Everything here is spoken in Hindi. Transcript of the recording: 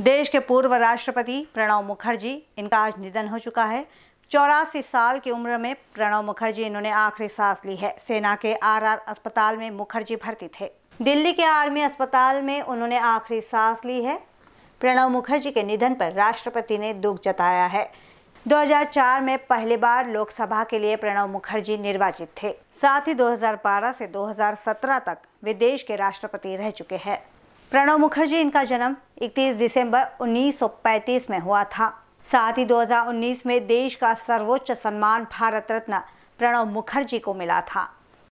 देश के पूर्व राष्ट्रपति प्रणब मुखर्जी इनका आज निधन हो चुका है चौरासी साल की उम्र में प्रणब मुखर्जी इन्होंने आखिरी सांस ली है सेना के आरआर अस्पताल में मुखर्जी भर्ती थे दिल्ली के आर्मी अस्पताल में उन्होंने आखिरी सांस ली है प्रणब मुखर्जी के निधन पर राष्ट्रपति ने दुख जताया है 2004 में पहली बार लोकसभा के लिए प्रणब मुखर्जी निर्वाचित थे साथ ही 2012 से 2017 तक वे देश के राष्ट्रपति रह चुके हैं प्रणव मुखर्जी इनका जन्म 31 दिसंबर 1935 में हुआ था साथ ही 2019 में देश का सर्वोच्च सम्मान भारत रत्न प्रणव मुखर्जी को मिला था